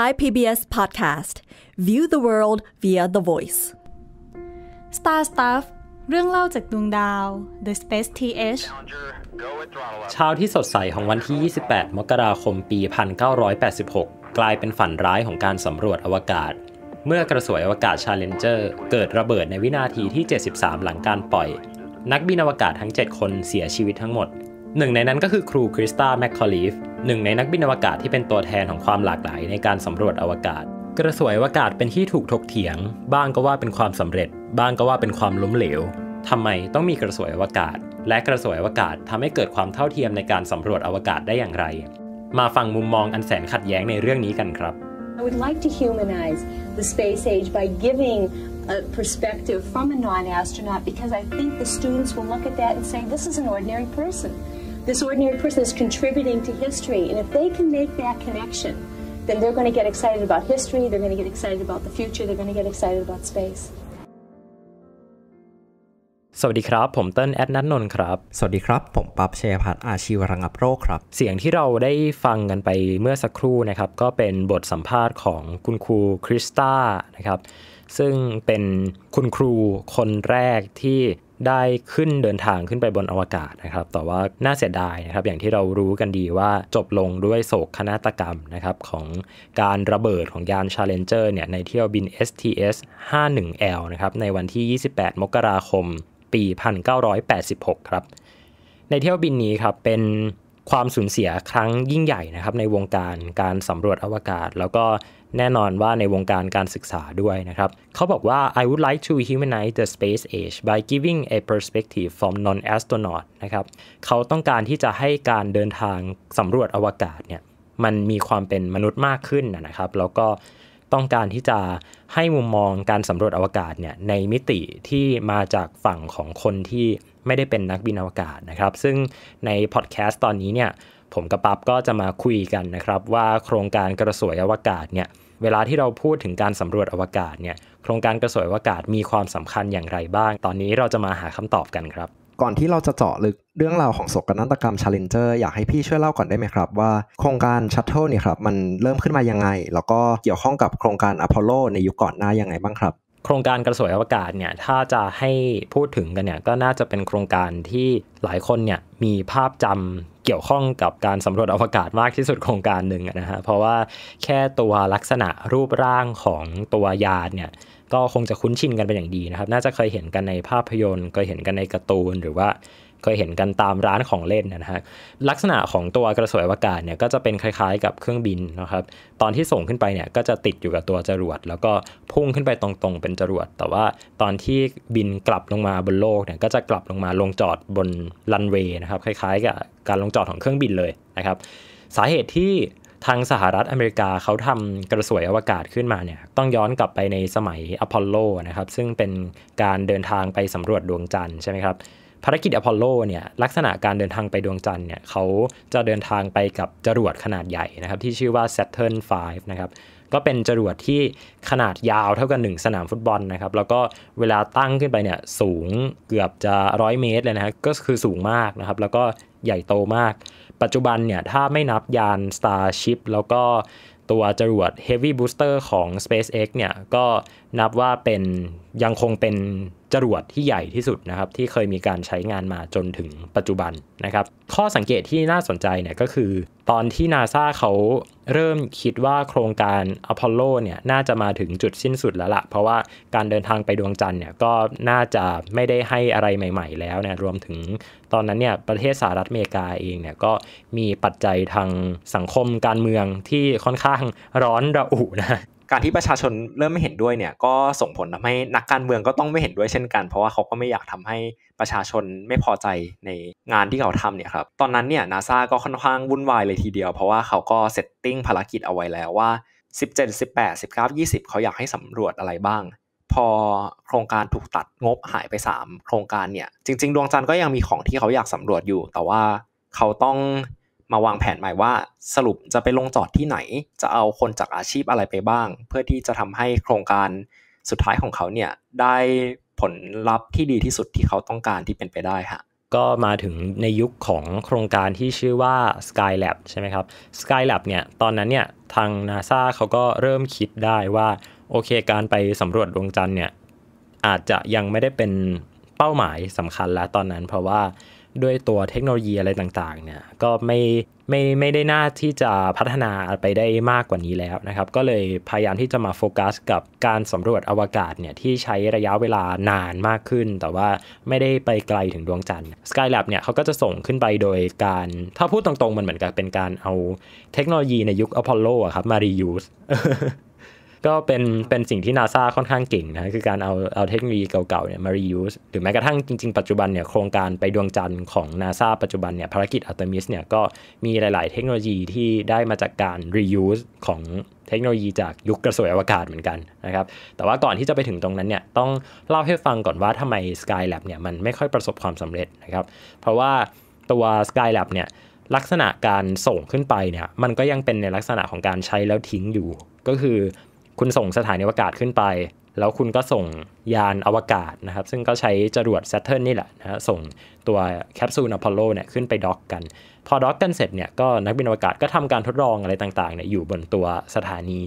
Thai PBS Podcast View the world via the voice Star Stuff เรื่องเล่าจากดวงดาว The Space TH เช้าที่สดใสของวันที่ 28 มกราคมปี 1986 กลายเป็นฝันร้ายของการสำรวจอวกาศ เมื่อกระสวยอวกาศ Challenger เกิดระเบิดในวินาทีที่ 73 หลังการปล่อย นักบินอวกาศทั้ง 7 คนเสียชีวิตทั้งหมดหนึ่งในนั้นก็คือครูคริสตาแมคคอลีฟหนึ่งในนักบินอวกาศที่เป็นตัวแทนของความหลากหลายในการสำรวจอวกาศ กระสวยอวกาศเป็นที่ถูกถกเถียง บ้างก็ว่าเป็นความสำเร็จ บ้างก็ว่าเป็นความล้มเหลว ทำไมต้องมีกระสวยอวกาศ และกระสวยอวกาศทำให้เกิดความเท่าเทียมในการสำรวจอวกาศได้อย่างไร มาฟังมุมมองอันแสนขัดแย้งในเรื่องนี้กันครับ I would like to humanize the space age by giving a perspective from a non-astronaut because I think the students will look at that and say this is an ordinary person this ordinary person is contributing to history. And if they can make that connection, then they're going to get excited about history, they're going to get excited about the future, they're going to get excited about space. สวัสดีครับ ผมเติ้ลแอดนัทนนท์ครับ สวัสดีครับ ผมปั๊บเชยพัฒอาชีวรังอับโรคครับ เสียงที่เราได้ฟังกันไปเมื่อสักครู่นะครับ ก็เป็นบทสัมภาษณ์ของคุณครูคริสตานะครับ ซึ่งเป็นคุณครูคนแรกที่ได้ขึ้นเดินทางขึ้นไปบนอวกาศนะครับ แต่ว่าน่าเสียดายนะครับ อย่างที่เรารู้กันดีว่าจบลงด้วยโศกนาฏกรรมนะครับ ของการระเบิดของยาน Challenger เนี่ยในเที่ยวบิน STS 51L นะครับ ในวันที่ 28 มกราคม ปี 1986 ครับ ในเที่ยวบินนี้ครับเป็นความสูญเสียครั้งยิ่งใหญ่นะครับในวงการการสำรวจอวกาศ แล้วก็แน่นอนว่าในวงการการศึกษาด้วยนะครับ เขาบอกว่า I would like to humanize the space age by giving a perspective from non-astronaut นะครับเขาต้องการที่จะให้การเดินทางสำรวจอวกาศเนี่ยมันมีความเป็นมนุษย์มากขึ้นนะครับ แล้วก็ต้องการที่จะให้มุมมองการสำรวจอวกาศเนี่ยในมิติที่มาจากฝั่งของคนที่ไม่ได้เป็นนักบินอวกาศนะครับ ซึ่งในพอดแคสต์ตอนนี้เนี่ยผมกับปั๊บก็จะมาคุยกันนะครับว่าโครงการกระสวยอวกาศเนี่ยเวลาที่เราพูดถึงการสำรวจอวกาศเนี่ยโครงการกระสวยอวกาศมีความสำคัญอย่างไรบ้าง ตอนนี้เราจะมาหาคำตอบกันครับก่อนที่เราจะเจาะลึกเรื่องราวของโศกนาฏกรรมชาเลนเจอร์อยากให้พี่ช่วยเล่าก่อนได้ไหมครับว่า โครงการชัตเทิลเนี่ยครับมันเริ่มขึ้นมายังไง แล้วก็เกี่ยวข้องกับโครงการอพอลโลในยุคก่อนหน้ายังไงบ้างครับโครงการกระสวยอวกาศเนี่ยถ้าจะให้พูดถึงกันเนี่ยก็น่าจะเป็นโครงการที่หลายคนเนี่ยมีภาพจำเกี่ยวข้องกับการสำรวจอวกาศมากที่สุดโครงการหนึ่งนะฮะเพราะว่าแค่ตัวลักษณะรูปร่างของตัวยานเนี่ยก็คงจะคุ้นชินกันเป็นอย่างดีนะครับ น่าจะเคยเห็นกันในภาพยนตร์เคยเห็นกันในการ์ตูนหรือว่าเคยเห็นกันตามร้านของเล่นนะฮะลักษณะของตัวกระสวยอวกาศเนี่ยก็จะเป็นคล้ายๆ กับเครื่องบินนะครับ ตอนที่ส่งขึ้นไปเนี่ยก็จะติดอยู่กับตัวจรวด แล้วก็พุ่งขึ้นไปตรงๆเป็นจรวดแต่ว่าตอนที่บินกลับลงมาบนโลกเนี่ยก็จะกลับลงมาลงจอดบนรันเวย์นะครับคล้าย ๆ กับการลงจอดของเครื่องบินเลยนะครับสาเหตุที่ทางสหรัฐอเมริกาเขาทำกระสวยอวกาศขึ้นมาเนี่ยต้องย้อนกลับไปในสมัยอพอลโลนะครับซึ่งเป็นการเดินทางไปสำรวจดวงจันทร์ใช่ไหมครับภารกิจอพอลโลเนี่ยลักษณะการเดินทางไปดวงจันทร์เนี่ยเขาจะเดินทางไปกับจรวดขนาดใหญ่นะครับที่ชื่อว่า Saturn 5นะครับก็เป็นจรวดที่ขนาดยาวเท่ากัน1สนามฟุตบอลนะครับแล้วก็เวลาตั้งขึ้นไปเนี่ยสูงเกือบจะร้อยเมตรเลยนะะก็คือสูงมากนะครับ แล้วก็ใหญ่โตมาก ปัจจุบันเนี่ยถ้าไม่นับยาน Starship แล้วก็ตัวจรวด Heavy Booster ของ SpaceX เนี่ยก็นับว่าเป็นยังคงเป็นจรวดที่ใหญ่ที่สุดนะครับ ที่เคยมีการใช้งานมาจนถึงปัจจุบันนะครับ ข้อสังเกตที่น่าสนใจเนี่ยก็คือ ตอนที่นาซาเขาเริ่มคิดว่าโครงการอพอลโลเนี่ยน่าจะมาถึงจุดสิ้นสุดแล้วละ่ะ เพราะว่าการเดินทางไปดวงจันทร์เนี่ยก็น่าจะไม่ได้ให้อะไรใหม่ๆแล้วเนี่ยรวมถึงตอนนั้นเนี่ยประเทศสหรัฐอเมริกาเองเนี่ยก็มีปัจจัยทางสังคมการเมืองที่ค่อนข้างร้อนระอุนะการที่ประชาชนเริ่มไม่เห็นด้วยเนี่ยก็ส่งผลทำให้นักการเมืองก็ต้องไม่เห็นด้วยเช่นกัน เพราะว่าเขาก็ไม่อยากทำให้ประชาชนไม่พอใจในงานที่เขาทำเนี่ยครับตอนนั้นเนี่ยนาซาก็ค่อนข้างวุ่นวายเลยทีเดียวเพราะว่าเขาก็เซตติ้งภารกิจเอาไว้แล้วว่า17 18 19 20 เขาอยากให้สำรวจอะไรบ้าง พอโครงการถูกตัดงบหายไป 3 โครงการเนี่ย จริง ๆ ดวงจันทร์ก็ยังมีของที่เขาอยากสำรวจอยู่ แต่ว่าเขาต้องมาวางแผนใหม่ว่าสรุปจะไปลงจอดที่ไหน จะเอาคนจากอาชีพอะไรไปบ้าง เพื่อที่จะทำให้โครงการสุดท้ายของเขาเนี่ยได้ผลลัพธ์ที่ดีที่สุดที่เขาต้องการที่เป็นไปได้ฮะก็มาถึงในยุคของโครงการที่ชื่อว่า Skylab ใช่ไหมครับ Skylab เนี่ยตอนนั้นเนี่ยทาง NASA เขาก็เริ่มคิดได้ว่าโอเคการไปสำรวจดวงจันทร์เนี่ยอาจจะยังไม่ได้เป็นเป้าหมายสำคัญแล้วตอนนั้นเพราะว่าด้วยตัวเทคโนโลยีอะไรต่างๆเนี่ย ก็ไม่ไม่ไม่ได้น่าที่จะพัฒนาไปได้มากกว่านี้แล้วนะครับ ก็เลยพยายามที่จะมาโฟกัสกับการสำรวจอวกาศเนี่ยที่ใช้ระยะเวลานานมากขึ้น แต่ว่าไม่ได้ไปไกลถึงดวงจันทร์ Skylab เนี่ยเขาก็จะส่งขึ้นไปโดยการถ้าพูดตรงๆมันเหมือนกับเป็นการเอาเทคโนโลยีในยุคอพอลโลอะครับมารียูสก็เป็นเป็นสิ่งที่นาซาค่อนข้างเก่งนะ คือการเอาเอาเทคโนโลยีเก่าๆเนี่ยมา reuse หรือแม้กระทั่งจริงๆ ปัจจุบันเนี่ยโครงการไปดวงจันทร์ของนาซาปัจจุบันเนี่ยภารกิจอัลตมิสเนี่ยก็มีหลายๆเทคโนโลยีที่ได้มาจากการ reuse ของเทคโนโลยีจากยุคกระสวยอวกาศเหมือนกันนะครับแต่ว่าก่อนที่จะไปถึงตรงนั้นเนี่ยต้องเล่าให้ฟังก่อนว่าทำไม Skylab เนี่ยมันไม่ค่อยประสบความสำเร็จนะครับเพราะว่าตัว Skylab เนี่ยลักษณะการส่งขึ้นไปเนี่ยมันก็ยังเป็นในลักษณะของการใช้แล้วทิ้งอยู่ ก็คือคุณส่งสถานีอวกาศขึ้นไป แล้วคุณก็ส่งยานอวกาศนะครับ ซึ่งก็ใช้จรวด Saturn นี่แหละนะส่งตัวแคปซูลอพอลโลเนี่ยขึ้นไปด็อกกัน พอด็อกกันเสร็จเนี่ย ก็นักบินอวกาศก็ทำการทดลองอะไรต่างๆเนี่ยอยู่บนตัวสถานี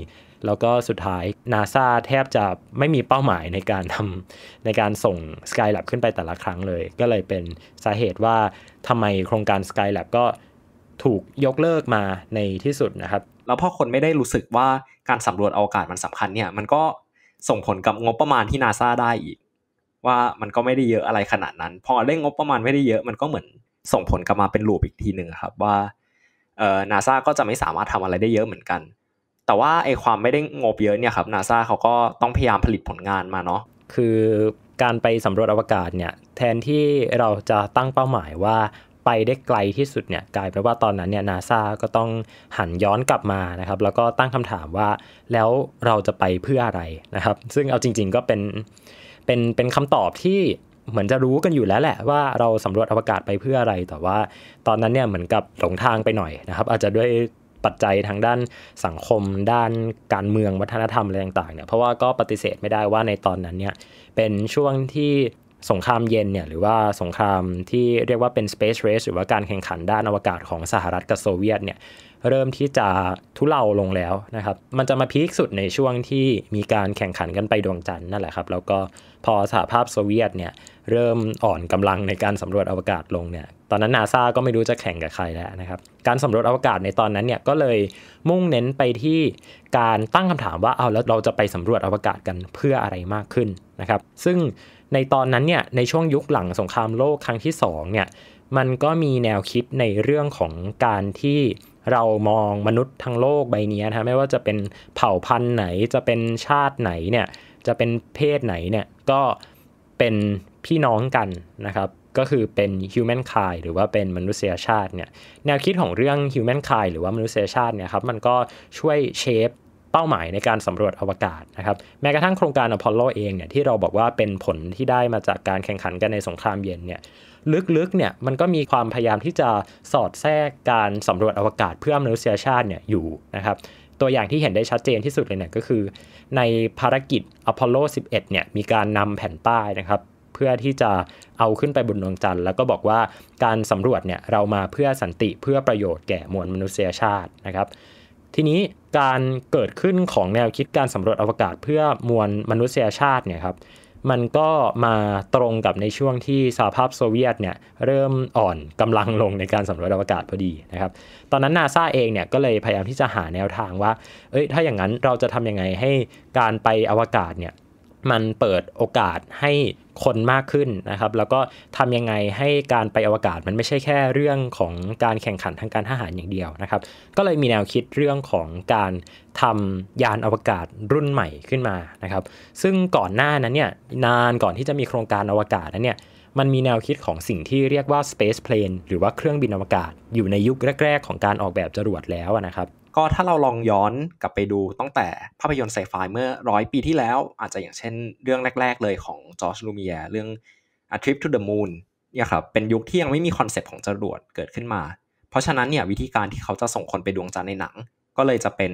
แล้วก็สุดท้ายนาซาแทบจะไม่มีเป้าหมายในการทำในการส่ง Skylab ขึ้นไปแต่ละครั้งเลย ก็เลยเป็นสาเหตุว่าทำไมโครงการ Skylab ก็ถูกยกเลิกมาในที่สุดนะครับแล้วพอคนไม่ได้รู้สึกว่าการสำรวจอวกาศมันสำคัญเนี่ยมันก็ส่งผลกับงบประมาณที่นาซาได้อีกว่ามันก็ไม่ได้เยอะอะไรขนาดนั้นพอเร่งงบประมาณไม่ได้เยอะมันก็เหมือนส่งผลกลับมาเป็นลูปอีกทีหนึ่งครับว่าเอ่อนาซาก็จะไม่สามารถทำอะไรได้เยอะเหมือนกันแต่ว่าไอความไม่ได้งบเยอะเนี่ยครับนาซาเขาก็ต้องพยายามผลิตผลงานมาเนาะคือการไปสำรวจอวกาศเนี่ยแทนที่เราจะตั้งเป้าหมายว่าไปได้ไกลที่สุดเนี่ยกลายเป็นว่าตอนนั้นเนี่ยนาซาก็ต้องหันย้อนกลับมานะครับ แล้วก็ตั้งคำถามว่าแล้วเราจะไปเพื่ออะไรนะครับ ซึ่งเอาจริง ๆก็เป็นเป็นเป็นคำตอบที่เหมือนจะรู้กันอยู่แล้วแหละ ว่าเราสำรวจอวกาศไปเพื่ออะไร แต่ว่าตอนนั้นเนี่ยเหมือนกับหลงทางไปหน่อยนะครับ อาจจะด้วยปัจจัยทางด้านสังคม ด้านการเมืองวัฒนธรรมอะไรต่างๆเนี่ยเพราะว่าก็ปฏิเสธไม่ได้ว่าในตอนนั้นเนี่ยเป็นช่วงที่สงครามเย็นเนี่ยหรือว่าสงครามที่เรียกว่าเป็น space race หรือว่าการแข่งขันด้านอวกาศของสหรัฐกับโซเวียตเนี่ยเริ่มที่จะทุเลาลงแล้วนะครับมันจะมาพีคสุดในช่วงที่มีการแข่งขันกันไปดวงจันทร์นั่นแหละครับแล้วก็พอสหภาพโซเวียตเนี่ยเริ่มอ่อนกำลังในการสำรวจอวกาศลงเนี่ยตอนนั้นนาซาก็ไม่รู้จะแข่งกับใครแล้วนะครับ การสำรวจอวกาศในตอนนั้นเนี่ยก็เลยมุ่งเน้นไปที่การตั้งคำถามว่าเอาแล้วเราจะไปสำรวจอวกาศกันเพื่ออะไรมากขึ้นนะครับ ซึ่งในตอนนั้นเนี่ยในช่วงยุคหลังสงครามโลกครั้งที่2เนี่ยมันก็มีแนวคิดในเรื่องของการที่เรามองมนุษย์ทั้งโลกใบนี้นะไม่ว่าจะเป็นเผ่าพันธุ์ไหนจะเป็นชาติไหนเนี่ยจะเป็นเพศไหนเนี่ยก็เป็นพี่น้องกันนะครับ ก็คือเป็น human kind หรือว่าเป็นมนุษยชาติเนี่ยแนวคิดของเรื่อง human kind หรือว่ามนุษยชาติเนี่ยครับมันก็ช่วยเชฟเป้าหมายในการสำรวจอวกาศนะครับแม้กระทั่งโครงการอพอลโลเองเนี่ยที่เราบอกว่าเป็นผลที่ได้มาจากการแข่งขันกันในสงครามเย็นเนี่ยลึกๆเนี่ยมันก็มีความพยายามที่จะสอดแทรกการสำรวจอวกาศเพื่อมนุษยชาติเนี่ยอยู่นะครับตัวอย่างที่เห็นได้ชัดเจนที่สุดเลยเนี่ยก็คือ ในภารกิจอพอลโล 11เนี่ยมีการนำแผ่นป้ายนะครับเพื่อที่จะเอาขึ้นไปบนดวงจันทร์แล้วก็บอกว่าการสำรวจเนี่ยเรามาเพื่อสันติเพื่อประโยชน์แก่มวลมนุษยชาตินะครับทีนี้การเกิดขึ้นของแนวคิดการสำรวจอวกาศเพื่อมวลมนุษยชาติเนี่ยครับมันก็มาตรงกับในช่วงที่สหภาพโซเวียตเนี่ยเริ่มอ่อนกำลังลงในการสำรวจอวกาศพอดีนะครับ ตอนนั้นนาซาเองเนี่ยก็เลยพยายามที่จะหาแนวทางว่าเอ้ยถ้าอย่างนั้นเราจะทํำยังไงให้การไปอวกาศเนี่ยมันเปิดโอกาสให้คนมากขึ้นนะครับ แล้วก็ทำยังไงให้การไปอวกาศมันไม่ใช่แค่ เรื่องของการแข่งขันทางการทหารอย่างเดียวนะครับ ก็เลยมีแนวคิดเรื่องของการทำยานอวกาศรุ่นใหม่ขึ้นมานะครับ ซึ่งก่อนหน้านั้นเนี่ยนานก่อนที่จะมีโครงการอวกาศนั้นเนี่ยมันมีแนวคิดของสิ่งที่เรียกว่า space plane หรือว่าเครื่องบินอวกาศอยู่ในยุคแรก ๆ ของการออกแบบจรวดแล้วนะครับก็ถ้าเราลองย้อนกลับไปดูตั้งแต่ภาพยนตร์ไซไฟเมื่อร้อยปีที่แล้ว อาจจะอย่างเช่น เรื่องแรก ๆเลยของจอร์จลูเมียเรื่อง A Trip to the Moon เนี่ยครับเป็นยุคที่ยังไม่มีคอนเซปต์ของจรวดเกิดขึ้นมา เพราะฉะนั้นเนี่ยวิธีการที่เขาจะส่งคนไปดวงจันทร์ในหนัง ก็เลยจะเป็น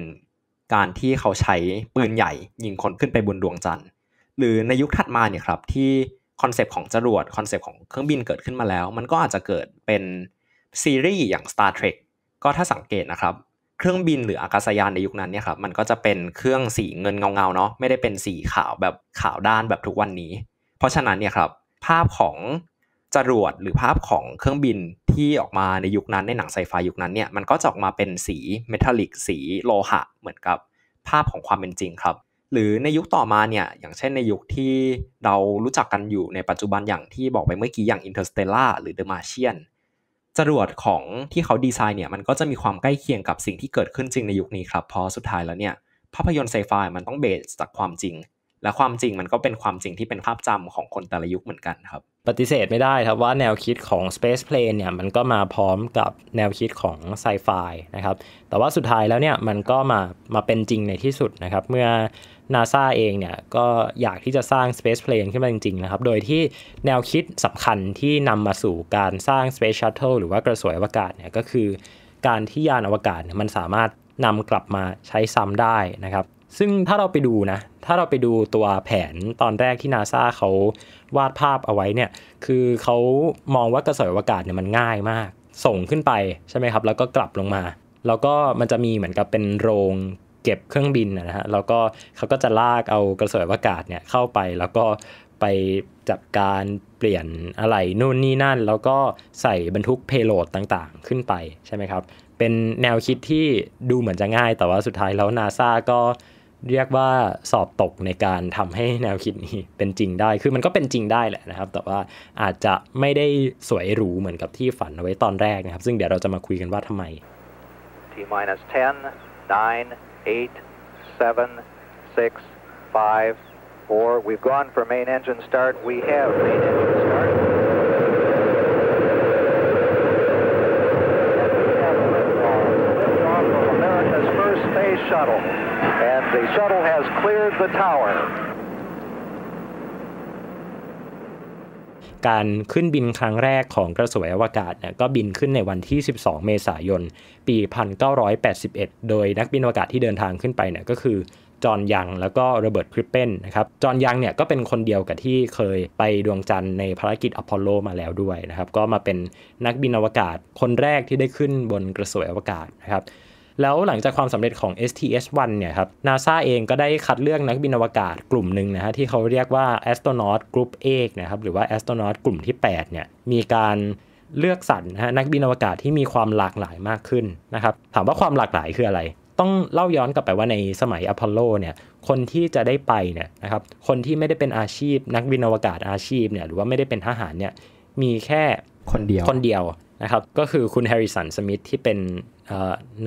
การที่เขาใช้ปืนใหญ่ยิงคนขึ้นไปบนดวงจันทร์ หรือในยุคถัดมาเนี่ยครับที่คอนเซปต์ของจรวดคอนเซปต์ของเครื่องบินเกิดขึ้นมาแล้ว มันก็อาจจะเกิดเป็นซีรีส์อย่าง Star Trek ก็ถ้าสังเกตนะครับเครื่องบินหรืออากาศยานในยุคนั้นเนี่ยครับมันก็จะเป็นเครื่องสีเงินเงาาเนาะไม่ได้เป็นสีขาวแบบขาวด้านแบบทุกวันนี้ เพราะฉะนั้นเนี่ยครับภาพของจรวดหรือภาพของเครื่องบินที่ออกมาในยุคนั้นในหนังไซไฟยุคนั้นเนี่ยมันก็จะออกมาเป็นสีเมทัลลิก สีโลหะเหมือนกับภาพของความเป็นจริงครับหรือในยุคต่อมาเนี่ยอย่างเช่นในยุคที่เรารู้จักกันอยู่ในปัจจุบันอย่างที่บอกไปเมื่อกี้อย่างอินเตอร์สเตลล่าหรือเดอะมาเชียนจรวดของที่เขาดีไซน์เนี่ย มันก็จะมีความใกล้เคียงกับสิ่งที่เกิดขึ้นจริงในยุคนี้ครับเพราะสุดท้ายแล้วเนี่ยภาพยนตร์ไซไฟมันต้องเบสจากความจริงและความจริงมันก็เป็นความจริงที่เป็นภาพจำของคนแต่ละยุคเหมือนกันครับปฏิเสธไม่ได้ครับว่าแนวคิดของ Space p l a n เนี่ยมันก็มาพร้อมกับแนวคิดของไซไฟนะครับแต่ว่าสุดท้ายแล้วเนี่ยมันก็มามาเป็นจริงในที่สุดนะครับ เมื่อนาซาเองเนี่ยก็อยากที่จะสร้าง Space p l a n ขึ้นมาจริงๆนะครับ โดยที่แนวคิดสำคัญที่นำมาสู่การสร้าง Space Shuttle หรือว่ากระสวยอวกาศเนี่ยก็คือ การที่ยานอวกาศเนี่ยมันสามารถนำกลับมาใช้ซ้ำได้นะครับซึ่งถ้าเราไปดูนะถ้าเราไปดูตัวแผนตอนแรกที่นาซาเขาวาดภาพเอาไว้เนี่ยคือเขามองว่ากระสวยอวกาศเนี่ยมันง่ายมาก ส่งขึ้นไปใช่ไหมครับ แล้วก็กลับลงมา แล้วก็มันจะมีเหมือนกับเป็นโรงเก็บเครื่องบินนะฮะแล้วก็เขาก็จะลากเอากระสวยอวกาศเนี่ยเข้าไปแล้วก็ไปจัดการเปลี่ยนอะไรนู่นนี่นั่นแล้วก็ใส่บรรทุกเพโลดต่างๆขึ้นไปใช่ไหมครับ เป็นแนวคิดที่ดูเหมือนจะง่าย แต่ว่าสุดท้ายแล้วนาซาก็เรียกว่าสอบตกในการทำให้แนวคิดนี้เป็นจริงได้ คือมันก็เป็นจริงได้แหละนะครับ แต่ว่าอาจจะไม่ได้สวยหรูเหมือนกับที่ฝันเอาไว้ตอนแรกนะครับ ซึ่งเดี๋ยวเราจะมาคุยกันว่าทำไม T-10 9 8 7 6 5 4 we've gone for main engine start we have main engine start shuttle The shuttle has cleared the tower. การขึ้นบินครั้งแรกของกระสวยอวกาศเนี่ยก็บินขึ้นในวันที่ 12 เมษายน ปี 1981 โดยนักบินอวกาศที่เดินทางขึ้นไปเนี่ยก็คือจอห์นยัง แล้วก็โรเบิร์ต คริปเปนนะครับ จอห์นยังเนี่ยก็เป็นคนเดียวกับที่เคยไปดวงจันทร์ในภารกิจอพอลโลมาแล้วด้วยนะครับ ก็มาเป็นนักบินอวกาศคนแรกที่ได้ขึ้นบนกระสวยอวกาศนะครับแล้วหลังจากความสำเร็จของ STS-1 เนี่ยครับนาซาเองก็ได้คัดเลือกนักบินอวกาศกลุ่มหนึ่งนะฮะที่เขาเรียกว่า Astronaut Group A นะครับหรือว่า Astronaut กลุ่มที่8เนี่ยมีการเลือกสรรนะนักบินอวกาศที่มีความหลากหลายมากขึ้นนะครับถามว่าความหลากหลายคืออะไร ต้องเล่าย้อนกลับไปว่าในสมัยอพอลโลเนี่ยคนที่จะได้ไปเนี่ยนะครับคนที่ไม่ได้เป็นอาชีพนักบินอวกาศอาชีพเนี่ยหรือว่าไม่ได้เป็นทหารเนี่ยมีแค่คนเดียวคนเดียวนะครับก็คือคุณแฮร์ริสันสมิธที่เป็น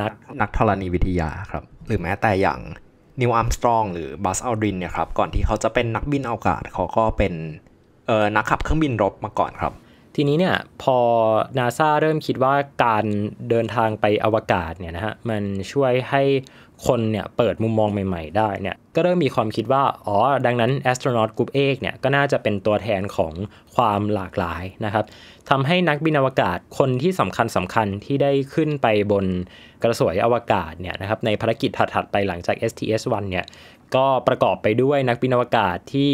นักนักธรณีวิทยาครับ หรือแม้แต่อย่างนิวอัมสตรองหรือบัสอัลดินเนี่ยครับ ก่อนที่เขาจะเป็นนักบินอวกาศเขาก็เป็นเอนักขับเครื่องบินรบมาก่อนครับ ทีนี้เนี่ย พอนาซาเริ่มคิดว่าการเดินทางไปอวกาศเนี่ยนะฮะ มันช่วยให้คนเนี่ยเปิดมุมมองใหม่ๆ ได้เนี่ยก็เริ่มมีความคิดว่า อ๋อดังนั้น astronaut group เอกเนี่ยก็น่าจะเป็นตัวแทนของความหลากหลายนะครับทำให้นักบินอวกาศคนที่สำคัญสำคัญที่ได้ขึ้นไปบนกระสวยอวกาศเนี่ยนะครับในภารกิจถัด ๆ ไปหลังจาก STS-1 เนี่ยก็ประกอบไปด้วยนักบินอวกาศที่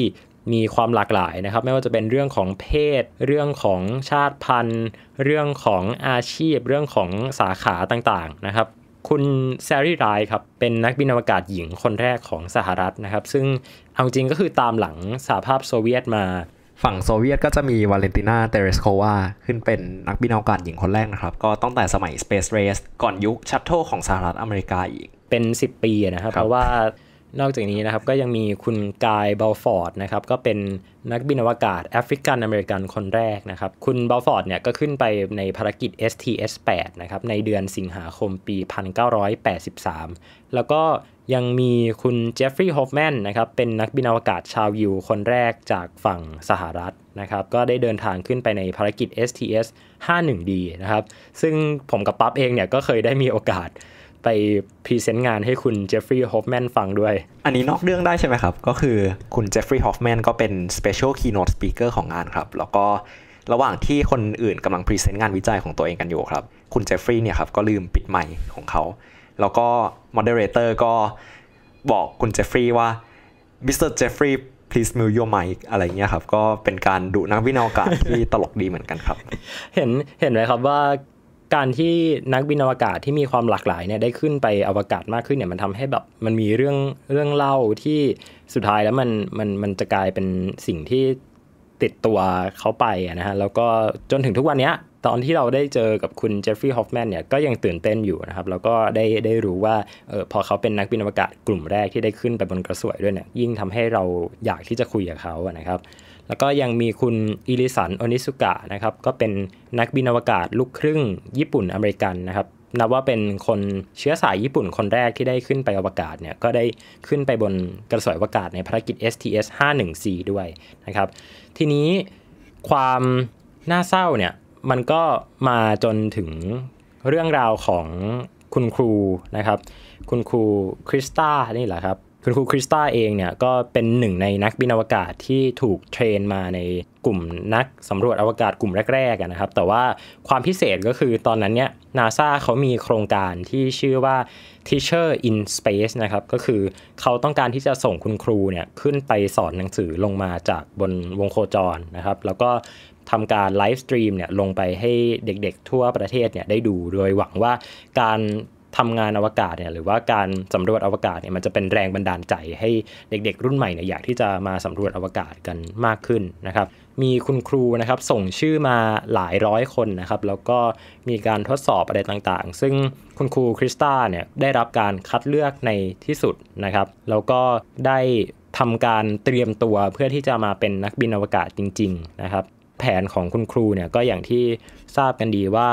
มีความหลากหลายนะครับ ไม่ว่าจะเป็นเรื่องของเพศเรื่องของชาติพันธุ์เรื่องของอาชีพเรื่องของสาขาต่างๆ นะครับคุณแซรี่ไรครับ เป็นนักบินอวกาศหญิงคนแรกของสหรัฐนะครับ ซึ่งเอาจริงก็คือตามหลังสหภาพโซเวียตมา ฝั่งโซเวียตก็จะมีวาเลนตินาเตเรสโควาขึ้นเป็นนักบินอวกาศหญิงคนแรกนะครับ ก็ตั้งแต่สมัย Space Race ก่อนยุคชัตโต้ของสหรัฐอเมริกาอีก เป็น 10 ปีนะครับ เพราะว่านอกจากนี้นะครับก็ยังมีคุณกายบอลฟอร์ดนะครับก็เป็นนักบินอวกาศแอฟริกันอเมริกันคนแรกนะครับคุณบอลฟอร์ดเนี่ยก็ขึ้นไปในภารกิจ STS-8 นะครับในเดือนสิงหาคมปี 1983 แล้วก็ยังมีคุณเจฟฟรีย์ฮอฟแมนนะครับเป็นนักบินอวกาศชาวยิวคนแรกจากฝั่งสหรัฐนะครับก็ได้เดินทางขึ้นไปในภารกิจ STS-51D นะครับซึ่งผมกับปั๊บเองเนี่ยก็เคยได้มีโอกาสไปพรีเซนต์งานให้คุณเจฟฟรีย์ฮอฟแมนฟังด้วย อันนี้นอกเรื่องได้ใช่ไหมครับ ก็คือคุณเจฟฟรีย์ฮอฟแมนก็เป็นสเปเชียลคีโนตสปีกเกอร์ของงานครับ แล้วก็ระหว่างที่คนอื่นกำลังพรีเซนต์งานวิจัยของตัวเองกันอยู่ครับ คุณเจฟฟรีย์เนี่ยครับก็ลืมปิดไมค์ของเขา แล้วก็มอดเนอร์เรเตอร์ก็บอกคุณเจฟฟรีย์ว่ามิสเตอร์เจฟฟรีย์ please mute your mic อะไรเงี้ยครับ ก็เป็นการดุนักวินาวกาศที่ตลกดีเหมือนกันครับ เห็นเห็นไหมครับว่าการที่นักบินอวกาศที่มีความหลากหลายเนี่ยได้ขึ้นไปอวกาศมากขึ้นเนี่ยมันทำให้แบบมันมีเรื่องเรื่องเล่าที่สุดท้ายแล้วมันมันมันจะกลายเป็นสิ่งที่ติดตัวเขาไปนะฮะแล้วก็จนถึงทุกวันนี้ตอนที่เราได้เจอกับคุณเจฟฟรีย์ฮอฟแมนเนี่ยก็ยังตื่นเต้นอยู่นะครับ แล้วก็ได้ได้รู้ว่าเออพอเขาเป็นนักบินอวกาศกลุ่มแรกที่ได้ขึ้นไปบนกระสวยด้วยเนี่ยยิ่งทำให้เราอยากที่จะคุยกับเขานะครับแล้วก็ยังมีคุณอิริสันโอนิสุกะนะครับ ก็เป็นนักบินอวกาศลูกครึ่งญี่ปุ่นอเมริกันนะครับ นับว่าเป็นคนเชื้อสายญี่ปุ่นคนแรกที่ได้ขึ้นไปอวกาศเนี่ยก็ได้ขึ้นไปบนกระสวยอวกาศในภารกิจ STS 514 ด้วยนะครับ ทีนี้ความน่าเศร้าเนี่ยมันก็มาจนถึงเรื่องราวของคุณครูนะครับ คุณครูคริสตานี่แหละครับคุณครูคริสตาเองเนี่ยก็เป็นหนึ่งในนักบินอวกาศที่ถูกเทรนมาในกลุ่มนักสำรวจอวกาศกลุ่มแรกๆนะครับแต่ว่าความพิเศษก็คือตอนนั้นเนี่ยนาซาเขามีโครงการที่ชื่อว่า Teacher in Space นะครับก็คือเขาต้องการที่จะส่งคุณครูเนี่ยขึ้นไปสอนหนังสือลงมาจากบนวงโครจรนะครับ แล้วก็ทำการไลฟ์สตรีมเนี่ยลงไปให้เด็กๆทั่วประเทศเนี่ยได้ดูโดยหวังว่าการทำงานอวกาศเนี่ยหรือว่าการสำรวจอวกาศเนี่ยมันจะเป็นแรงบันดาลใจให้เด็กๆ รุ่นใหม่เนี่ยอยากที่จะมาสำรวจอวกาศกันมากขึ้นนะครับ มีคุณครูนะครับส่งชื่อมาหลายร้อยคนนะครับ แล้วก็มีการทดสอบอะไรต่างๆ ซึ่งคุณครูคริสตาเนี่ยได้รับการคัดเลือกในที่สุดนะครับแล้วก็ได้ทำการเตรียมตัวเพื่อที่จะมาเป็นนักบินอวกาศจริง ๆนะครับ แผนของคุณครูเนี่ยก็อย่างที่ทราบกันดีว่า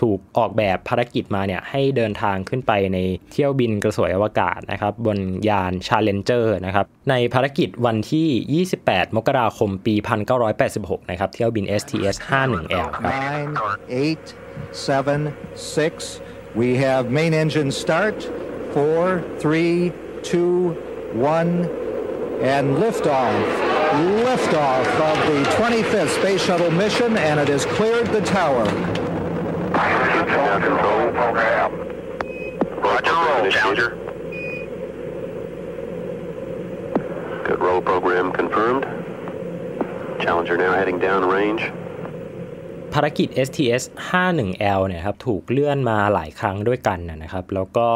ถูกออกแบบภารกิจมาเนี่ยให้เดินทางขึ้นไปในเที่ยวบินกระสวยอวกาศนะครับบนยาน Challenger นะครับในภารกิจวันที่ 28 มกราคมปี 1986 นะครับเที่ยวบิน STS 51L ครับ9 8 7 6 we have main engine start 4 3 2 1 and liftoff liftoff of the 25th Space Shuttle mission, and it has cleared the tower. Ground control. Program. Roger, r o r o r o l program confirmed. Challenger now heading downrange. ภารกิจ STS 51L เนี่ย ครับ ถูกเลื่อนมาหลายครั้งด้วยกันนะครับ แล้ว ก็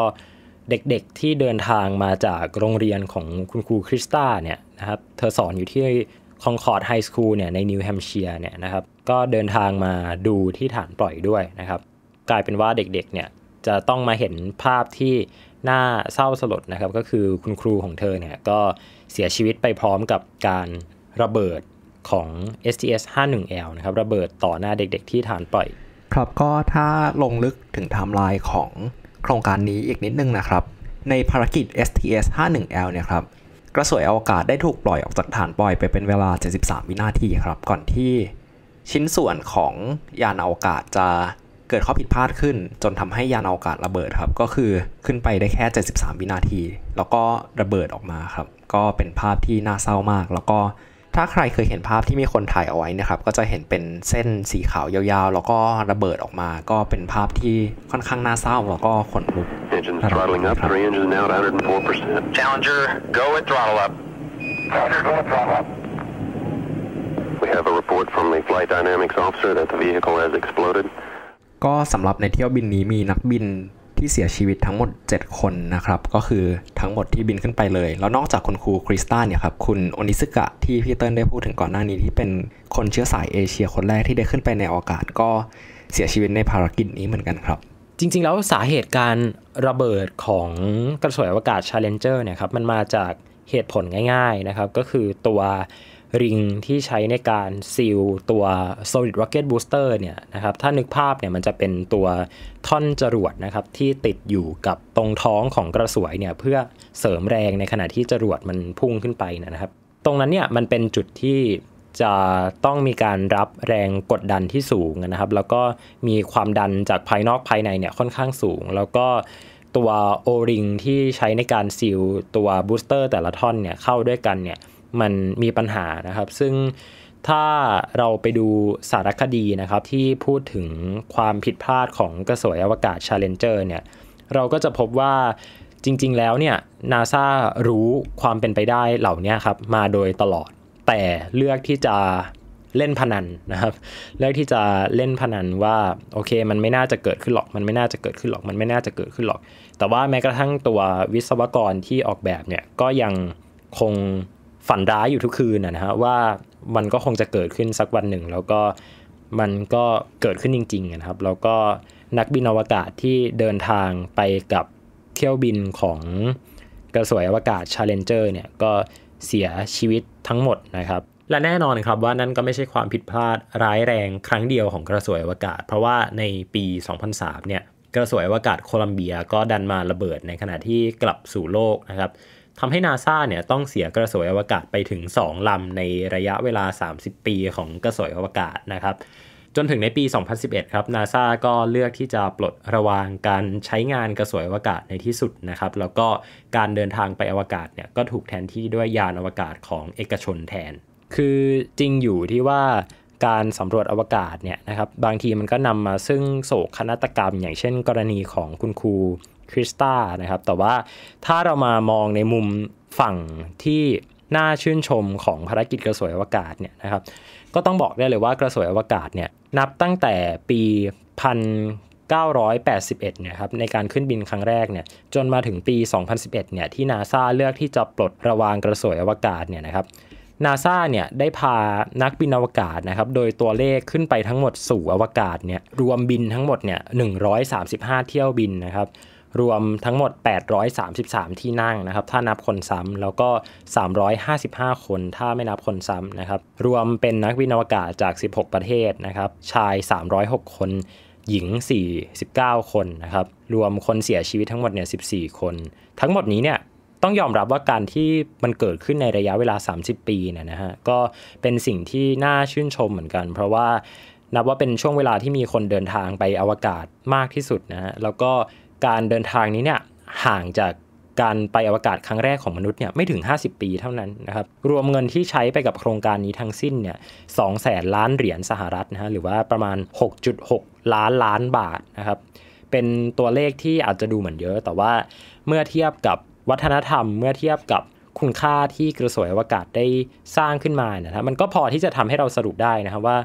เด็กๆที่เดินทางมาจากโรงเรียนของคุณครูคริสตาเนี่ย นะครับ เธอสอนอยู่ที่คอนคอร์ดไฮสคูลเนี่ย ในนิวแฮมเชียร์เนี่ย นะครับ ก็ เดินทางมาดูที่ฐานปล่อยด้วยนะครับกลายเป็นว่าเด็กๆเนี่ย จะต้องมาเห็นภาพที่น่าเศร้าสลดนะครับ ก็คือคุณครูของเธอเนี่ย ก็เสียชีวิตไปพร้อมกับการระเบิดของ STS 51L นะครับ ระเบิดต่อหน้าเด็ก ๆ ที่ฐานปล่อย ครับก็ถ้าลงลึกถึงไทม์ไลน์ของโครงการนี้อีกนิดนึงนะครับ ในภารกิจ STS 51L เนี่ยครับ กระสวยอวกาศได้ถูกปล่อยออกจากฐานปล่อยไปเป็นเวลา 73วินาทีครับ ก่อนที่ชิ้นส่วนของยานอวกาศจะเกิดข้อผิดพลาดขึ้นจนทำให้ยานอวกาศระเบิดครับก็คือขึ้นไปได้แค่ 73 วินาที แล้วก็ระเบิดออกมาครับ ก็เป็นภาพที่น่าเศร้ามาก แล้วก็ถ้าใครเคยเห็นภาพที่มีคนถ่ายเอาไว้นะครับก็จะเห็นเป็นเส้นสีขาวยาวๆ แล้วก็ระเบิดออกมา ก็เป็นภาพที่ค่อนข้างน่าเศร้าแล้วก็ขนลุกเราบ We have a report from the f ก็สำหรับในเที่ยวบินนี้มีนักบินที่เสียชีวิตทั้งหมด 7 คนนะครับก็คือทั้งหมดที่บินขึ้นไปเลย แล้วนอกจากคุณครูคริสตาเนี่ยครับคุณโอนิสึกะที่พี่เติ้ลได้พูดถึงก่อนหน้านี้ที่เป็นคนเชื้อสายเอเชียคนแรกที่ได้ขึ้นไปในอวกาศก็เสียชีวิตในภารกิจนี้เหมือนกันครับ จริงๆแล้วสาเหตุการระเบิดของกระสวยอวกาศ Challenger เนี่ยครับมันมาจากเหตุผลง่ายๆนะครับก็คือตัวริงที่ใช้ในการซีลตัว solid rocket booster เนี่ยนะครับถ้านึกภาพเนี่ยมันจะเป็นตัวท่อนจรวดนะครับที่ติดอยู่กับตรงท้องของกระสวยเนี่ยเพื่อเสริมแรงในขณะที่จรวดมันพุ่งขึ้นไปนะครับ ตรงนั้นเนี่ยมันเป็นจุดที่จะต้องมีการรับแรงกดดันที่สูงนะครับ แล้วก็มีความดันจากภายนอกภายในเนี่ยค่อนข้างสูง แล้วก็ตัวโอริงที่ใช้ในการซีลตัวบูสเตอร์ แต่ละท่อนเนี่ยเข้าด้วยกันเนี่ยมันมีปัญหานะครับ ซึ่งถ้าเราไปดูสารคดีนะครับที่พูดถึงความผิดพลาดของกระสวยอวกาศ Challenger เนี่ย เราก็จะพบว่าจริงๆ แล้วเนี่ยนาซารู้ความเป็นไปได้เหล่านี้ครับ มาโดยตลอด แต่เลือกที่จะเล่นพนันนะครับ เลือกที่จะเล่นพนันว่า โอเคมันไม่น่าจะเกิดขึ้นหรอกมันไม่น่าจะเกิดขึ้นหรอกมันไม่น่าจะเกิดขึ้นหรอก แต่ว่าแม้กระทั่งตัววิศวกรที่ออกแบบเนี่ยก็ยังคงฝันร้ายอยู่ทุกคืนนะฮะว่ามันก็คงจะเกิดขึ้นสักวันหนึ่ง แล้วก็มันก็เกิดขึ้นจริงๆนะครับ แล้วก็นักบินอวกาศที่เดินทางไปกับเที่ยวบินของกระสวยอวกาศ Challenger เนี่ยก็เสียชีวิตทั้งหมดนะครับ และแน่นอนครับว่านั่นก็ไม่ใช่ความผิดพลาดร้ายแรงครั้งเดียวของกระสวยอวกาศ เพราะว่าในปี 2003 เนี่ย กระสวยอวกาศโคลัมเบียก็ดันมาระเบิดในขณะที่กลับสู่โลกนะครับทำให้นาซาเนี่ยต้องเสียกระสวยอวกาศไปถึง 2 ลำในระยะเวลา 30 ปีของกระสวยอวกาศนะครับ จนถึงในปี 2011ครับนาซาก็เลือกที่จะปลดระวางการใช้งานกระสวยอวกาศในที่สุดนะครับ แล้วก็การเดินทางไปอวกาศเนี่ยก็ถูกแทนที่ด้วยยานอวกาศของเอกชนแทน คือจริงอยู่ที่ว่าการสำรวจอวกาศเนี่ยนะครับบางทีมันก็นำมาซึ่งโศกนาฏกรรมอย่างเช่น กรณีของคุณครูคริสตานะครับ แต่ว่าถ้าเรามามองในมุมฝั่งที่น่าชื่นชมของภารกิจกระสวยอวกาศเนี่ยนะครับ ก็ต้องบอกได้เลยว่ากระสวยอวกาศเนี่ยนับตั้งแต่ปีพัน981เนี่ยครับในการขึ้นบินครั้งแรกเนี่ย จนมาถึงปี 2011เนี่ยที่นาซาเลือกที่จะปลดระวางกระสวยอวกาศเนี่ยนะครับนาซาเนี่ยได้พานักบินอวกาศนะครับโดยตัวเลขขึ้นไปทั้งหมดสู่อวกาศเนี่ยรวมบินทั้งหมดเนี่ย135 เที่ยวบินนะครับรวมทั้งหมด 833 ที่นั่งนะครับ ถ้านับคนซ้ำแล้วก็ 355 คน ถ้าไม่นับคนซ้ำนะครับ รวมเป็นนักวินอวกาศจาก 16 ประเทศนะครับ ชาย 306 คน หญิง49คนนะครับ รวมคนเสียชีวิตทั้งหมดเนี่ย14 คน ทั้งหมดนี้เนี่ยต้องยอมรับว่าการที่มันเกิดขึ้นในระยะเวลา 30 ปีเนี่ยนะฮะ ก็เป็นสิ่งที่น่าชื่นชมเหมือนกัน เพราะว่านับว่าเป็นช่วงเวลาที่มีคนเดินทางไปอวกาศมากที่สุดนะฮะ แล้วก็การเดินทางนี้เนี่ยห่างจากการไปอวกาศครั้งแรกของมนุษย์เนี่ยไม่ถึง 50 ปีเท่านั้นนะครับรวมเงินที่ใช้ไปกับโครงการนี้ทั้งสิ้นเนี่ยสองแสนล้านเหรียญสหรัฐนะฮะหรือว่าประมาณ 6.6 ล้านล้านบาทนะครับเป็นตัวเลขที่อาจจะดูเหมือนเยอะแต่ว่าเมื่อเทียบกับวัฒนธรรม เมื่อเทียบกับคุณค่าที่กระสวยอวกาศได้สร้างขึ้นมานะครับมันก็พอที่จะทำให้เราสรุปได้นะครับว่า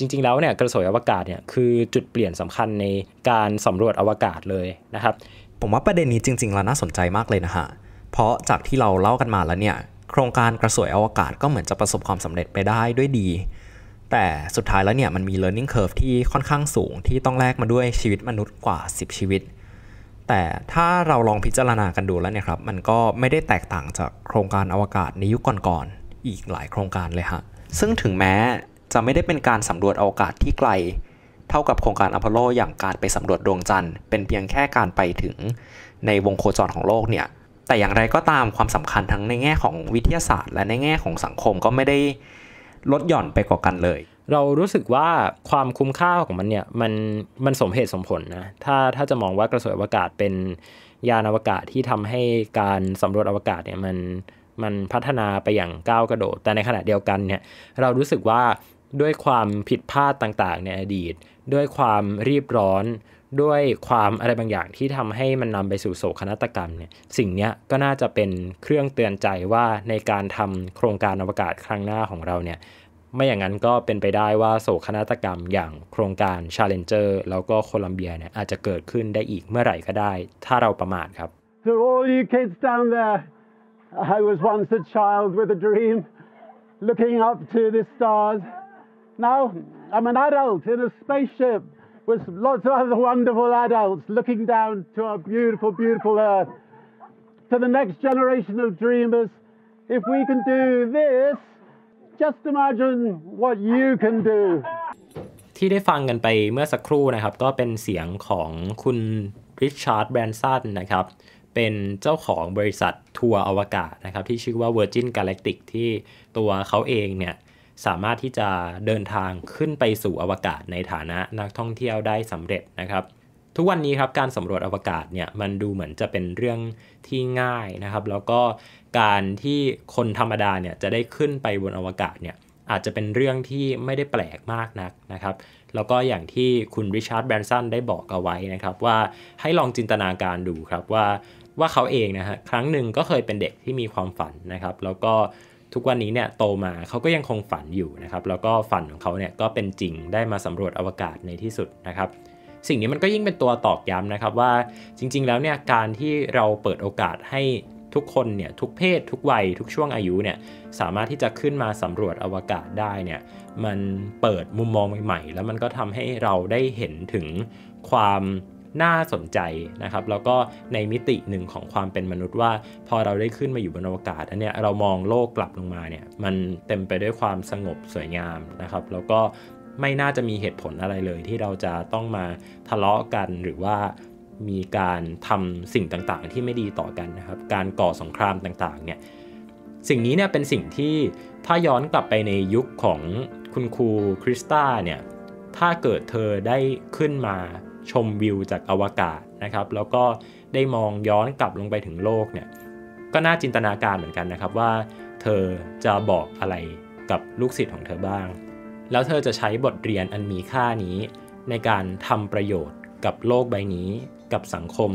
จริงๆแล้วเนี่ยกระสวยอวกาศเนี่ยคือจุดเปลี่ยนสำคัญในการสำรวจอวกาศเลยนะครับ ผมว่าประเด็นนี้จริง ๆ แล้วน่าสนใจมากเลยนะฮะเพราะจากที่เราเล่ากันมาแล้วเนี่ยโครงการกระสวยอวกาศก็เหมือนจะประสบความสำเร็จไปได้ด้วยดี แต่สุดท้ายแล้วเนี่ยมันมี learning curve ที่ค่อนข้างสูง ที่ต้องแลกมาด้วยชีวิตมนุษย์กว่า 10 ชีวิต แต่ถ้าเราลองพิจารณากันดูแล้วเนี่ยครับมันก็ไม่ได้แตกต่างจากโครงการอวกาศในยุคก่อนๆออีกหลายโครงการเลยฮะซึ่งถึงแม้จะไม่ได้เป็นการสำรวจอวกาศที่ไกล เท่ากับโครงการอพอลโลอย่างการไปสำรวจดวงจันทร์เป็นเพียงแค่การไปถึง ในวงโคจรของโลกเนี่ยแต่อย่างไรก็ตามความสำคัญทั้งในแง่ของวิทยาศาสตร์ และในแง่ของสังคมก็ไม่ได้ลดหย่อนไปกว่ากันเลย เรารู้สึกว่าความคุ้มค่าของมันเนี่ยมันมันสมเหตุสมผลนะถ้าถ้าจะมองว่ากระสวยอวกาศเป็นยานอวกาศที่ทำให้การสำรวจอวกาศเนี่ยมันมันพัฒนาไปอย่างก้าวกระโดดแต่ในขณะเดียวกันเนี่ยเรารู้สึกว่าด้วยความผิดพลาดต่างๆในอดีต ด้วยความรีบร้อน ด้วยความอะไรบางอย่างที่ทำให้มันนำไปสู่โศกนาฏกรรมเนี่ย สิ่งนี้ก็น่าจะเป็นเครื่องเตือนใจว่าในการทำโครงการอวกาศครั้งหน้าของเราเนี่ย ไม่อย่างนั้นก็เป็นไปได้ว่า โศกนาฏกรรมอย่างโครงการ Challenger แล้วก็โคลัมเบียเนี่ยอาจจะเกิดขึ้นได้อีกเมื่อไหร่ก็ได้ ถ้าเราประมาทครับ s o all you kids down there I was once a child with a dream looking up to the stars Now I'm an adult in a spaceship with lots of other wonderful adults looking down to our beautiful, beautiful Earth. To the next generation of dreamers, if we can do this, just imagine what you can do. ที่ได้ฟังกันไปเมื่อสักครู่นะครับก็เป็นเสียงของคุณริชาร์ดแบรนซันนะครับ เป็นเจ้าของบริษัททัวร์อวกาศนะครับที่ชื่อว่า Virgin Galactic ที่ตัวเขาเองเนี่ยสามารถที่จะเดินทางขึ้นไปสู่อวกาศในฐานะนักท่องเที่ยวได้สำเร็จนะครับ ทุกวันนี้ครับการสำรวจอวกาศเนี่ยมันดูเหมือนจะเป็นเรื่องที่ง่ายนะครับแล้วก็การที่คนธรรมดาเนี่ยจะได้ขึ้นไปบนอวกาศเนี่ยอาจจะเป็นเรื่องที่ไม่ได้แปลกมากนักนะครับแล้วก็อย่างที่คุณริชาร์ดแบรนสันได้บอกเอาไว้นะครับว่าให้ลองจินตนาการดูครับว่าว่าเขาเองนะฮะครั้งหนึ่งก็เคยเป็นเด็กที่มีความฝันนะครับ แล้วก็ทุกวันนี้เนี่ยโตมาเขาก็ยังคงฝันอยู่นะครับแล้วก็ฝันของเขาเนี่ยก็เป็นจริงได้มาสำรวจอวกาศในที่สุดนะครับ สิ่งนี้มันก็ยิ่งเป็นตัวตอกย้ำนะครับว่า จริง ๆแล้วเนี่ยการที่เราเปิดโอกาสให้ทุกคนเนี่ยทุกเพศ ทุกวัย ทุกช่วงอายุเนี่ยสามารถที่จะขึ้นมาสำรวจอวกาศได้เนี่ยมันเปิดมุมมองใหม่ๆแล้วมันก็ทำให้เราได้เห็นถึงความน่าสนใจนะครับ แล้วก็ในมิติหนึ่งของความเป็นมนุษย์ว่า พอเราได้ขึ้นมาอยู่บนอวกาศ อันเนี้ยเรามองโลกกลับลงมาเนี่ยมันเต็มไปด้วยความสงบสวยงามนะครับ แล้วก็ไม่น่าจะมีเหตุผลอะไรเลย ที่เราจะต้องมาทะเลาะกันหรือว่ามีการทำสิ่งต่างๆ ที่ไม่ดีต่อกันนะครับการก่อสงครามต่างๆเนี่ยสิ่งนี้เนี่ยเป็นสิ่งที่ถ้าย้อนกลับไปในยุคของคุณครูคริสตาเนี่ยถ้าเกิดเธอได้ขึ้นมาชมวิวจากอวกาศนะครับ แล้วก็ได้มองย้อนกลับลงไปถึงโลกเนี่ยก็น่าจินตนาการเหมือนกันนะครับว่า เธอจะบอกอะไรกับลูกศิษย์ของเธอบ้าง แล้วเธอจะใช้บทเรียนอันมีค่านี้ ในการทำประโยชน์กับโลกใบนี้กับสังคม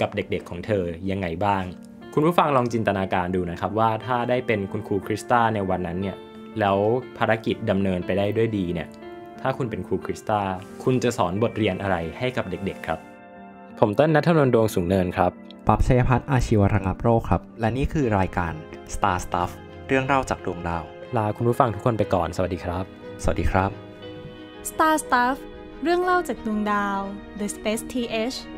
กับเด็กๆของเธอยังไงบ้าง คุณผู้ฟังลองจินตนาการดูนะครับว่าถ้าได้เป็นคุณครูคริสตาในวันนั้นเนี่ยแล้วภารกิจดำเนินไปได้ด้วยดีเนี่ยถ้าคุณเป็นครูคริสตา คุณจะสอนบทเรียนอะไรให้กับเด็กๆครับ ผมต้นนัทนนท์ดวงสูงเนินครับ ปั๊บชัยพัฒน์อาชีวระงับโรคครับ และนี่คือรายการ Star Stuff เรื่องเล่าจากดวงดาว ลาคุณผู้ฟังทุกคนไปก่อน สวัสดีครับ สวัสดีครับ Star Stuff เรื่องเล่าจากดวงดาว The Space TH